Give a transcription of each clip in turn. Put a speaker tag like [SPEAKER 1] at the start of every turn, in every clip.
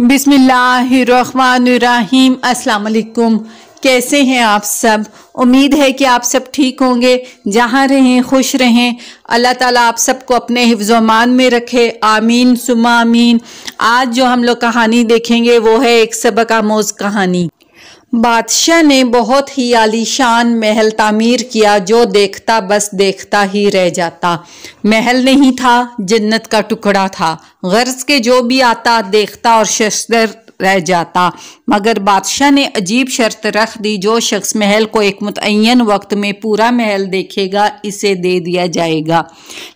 [SPEAKER 1] अस्सलाम असलकुम कैसे हैं आप सब उम्मीद है कि आप सब ठीक होंगे जहाँ रहें खुश रहें अल्लाह ताला आप सबको अपने अमान में रखे आमीन सुमा आमीन आज जो हम लोग कहानी देखेंगे वो है एक सबक आमोज कहानी बादशाह ने बहुत ही आलीशान महल तामीर किया जो देखता बस देखता ही रह जाता महल नहीं था जन्नत का टुकड़ा था गर्ज के जो भी आता देखता और शस्तर रह जाता मगर बादशाह ने अजीब शर्त रख दी जो शख्स महल को एक मुतन वक्त में पूरा महल देखेगा इसे दे दिया जाएगा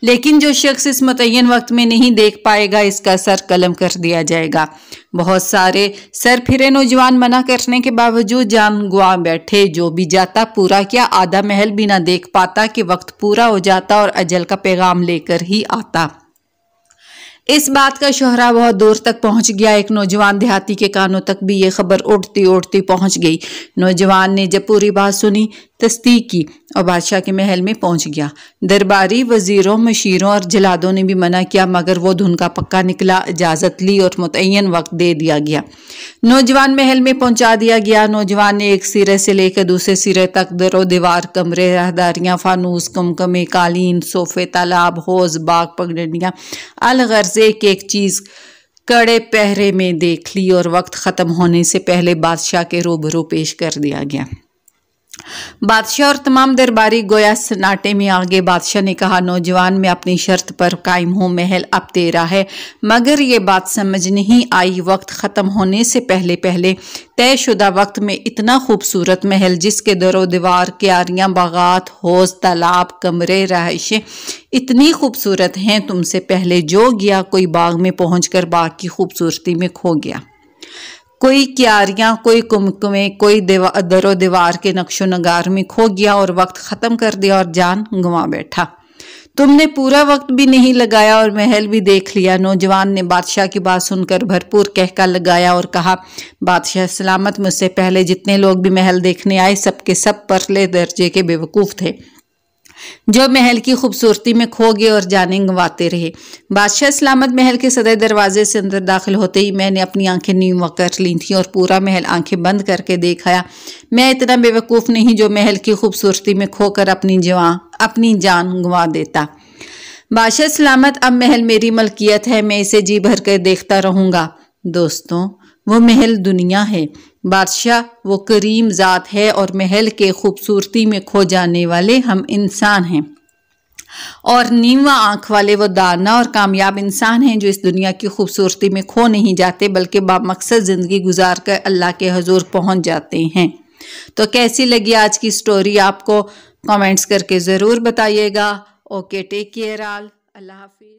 [SPEAKER 1] लेकिन जो शख्स इस मुतन वक्त में नहीं देख पाएगा इसका सर कलम कर दिया जाएगा बहुत सारे सर फिरे नौजवान मना करने के बावजूद जान गुआ बैठे जो भी जाता पूरा क्या आधा महल भी ना देख पाता कि वक्त पूरा हो जाता और अजल का पैगाम लेकर ही आता इस बात का शोहरा बहुत दूर तक पहुंच गया एक नौजवान देहाती के कानों तक भी ये खबर उड़ती उड़ती पहुंच गई नौजवान ने जब पूरी बात सुनी तस्दीक की और बादशाह के महल में पहुंच गया दरबारी वजीरों मशीरों और जलादों ने भी मना किया मगर वो धुन का पक्का निकला इजाज़त ली और मुतन वक्त दे दिया गया नौजवान महल में पहुंचा दिया गया नौजवान ने एक सिरे से लेकर दूसरे सिरे तक दरो दीवार कमरे रहदारियाँ फानूस कमकमे कालीन सोफे तालाब हौज बाग पगडंडियाँ अलगर्ज एक एक चीज़ कड़े पहरे में देख ली और वक्त ख़त्म होने से पहले बादशाह के रूबरू पेश कर दिया गया बादशाह और तमाम दरबारी गोया सन्नाटे में आगे बादशाह ने कहा नौजवान मैं अपनी शर्त पर कायम हूँ महल अब तेरा है मगर ये बात समझ नहीं आई वक्त ख़त्म होने से पहले पहले तयशुदा वक्त में इतना खूबसूरत महल जिसके दरो दीवार क्यारियाँ बागात होश तालाब कमरे रहायशें इतनी खूबसूरत हैं तुमसे पहले जो गया कोई बाग में पहुँच कर बाग की खूबसूरती में खो गया कोई क्यारियाँ कोई कुमकुमे कोई दरो दीवार के नक्शो नगार में खो गया और वक्त ख़त्म कर दिया और जान गंवा बैठा तुमने पूरा वक्त भी नहीं लगाया और महल भी देख लिया नौजवान ने बादशाह की बात सुनकर भरपूर कहका लगाया और कहा बादशाह सलामत मुझसे पहले जितने लोग भी महल देखने आए सबके सब परले दर्जे के बेवकूफ़ थे जो महल की खूबसूरती में खो गए और जाने गंवाते रहे बादशाह सलामत महल के सदर दरवाजे से अंदर दाखिल होते ही मैंने अपनी आंखें नींव कर ली थी और पूरा महल आंखें बंद करके देखाया मैं इतना बेवकूफ़ नहीं जो महल की खूबसूरती में खोकर अपनी जवान अपनी जान गंवा देता बादशाह सलामत अब महल मेरी मलकियत है मैं इसे जी भर कर देखता रहूँगा दोस्तों वो महल दुनिया है बादशाह वो करीम ज़ात है और महल के खूबसूरती में खो जाने वाले हम इंसान हैं और नीवा आंख वाले वो दाना और कामयाब इंसान हैं जो इस दुनिया की खूबसूरती में खो नहीं जाते बल्कि बामकसद ज़िंदगी गुजार कर अल्लाह के हजूर पहुंच जाते हैं तो कैसी लगी आज की स्टोरी आपको कमेंट्स करके ज़रूर बताइएगा ओके टेक केयर आल अल्लाह हाफिज़